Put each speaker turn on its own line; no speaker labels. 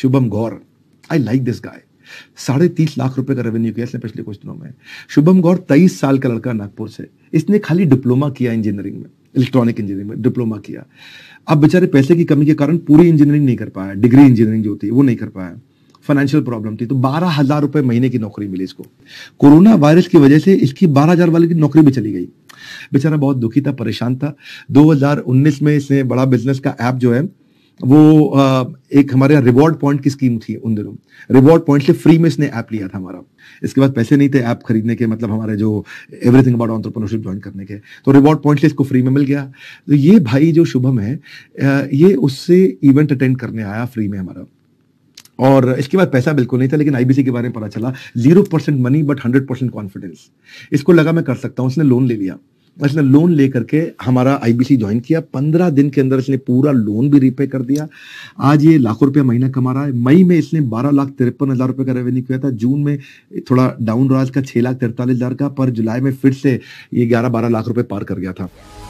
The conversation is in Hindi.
Shubham Gaur I like this guy साढ़े तीस लाख रुपए का रेवेन्यू किया इसने पिछले कुछ दिनों में शुभम गौर तेईस साल का लड़का नागपुर से इसने खाली डिप्लोमा किया इंजीनियरिंग में इलेक्ट्रॉनिक इंजीनियरिंग में डिप्लोमा किया अब बेचारे पैसे की कमी के कारण पूरी इंजीनियरिंग नहीं कर पाया डिग्री इंजीनियरिंग जो होती है वो नहीं कर पाया फाइनेंशियल प्रॉब्लम थी तो बारह हजार रुपए महीने की नौकरी मिली इसको कोरोना वायरस की वजह से इसकी बारह हजार वाले की नौकरी भी चली गई बेचारा बहुत दुखी था परेशान था 2019 में इसने बड़ा बिजनेस का ऐप जो है वो एक हमारे यहाँ रिवॉर्ड पॉइंट की स्कीम थी उन दिनों रिवॉर्ड पॉइंट से फ्री में इसने ऐप लिया था हमारा इसके बाद पैसे नहीं थे ऐप खरीदने के मतलब हमारे जो एवरीथिंग अबाउट ऑन्टरप्रनोरशिप ज्वाइन करने के तो रिवॉर्ड पॉइंट से इसको फ्री में मिल गया तो ये भाई जो शुभम है ये उससे इवेंट अटेंड करने आया फ्री में हमारा और इसके बाद पैसा बिल्कुल नहीं था लेकिन आईबीसी के बारे में पता चला zero percent money but hundred percent confidence इसको लगा मैं कर सकता हूँ उसने लोन ले लिया इसने लोन ले करके हमारा आईबीसी ज्वाइन किया पंद्रह दिन के अंदर इसने पूरा लोन भी रिपे कर दिया आज ये लाखों रुपया महीना कमा रहा है मई में इसने बारह लाख तिरपन हज़ार रुपये का रेवेन्यू किया था जून में थोड़ा डाउन रहा इसका छह लाख तिरतालीस हज़ार का पर जुलाई में फिर से ये ग्यारह बारह लाख रुपये पार कर गया था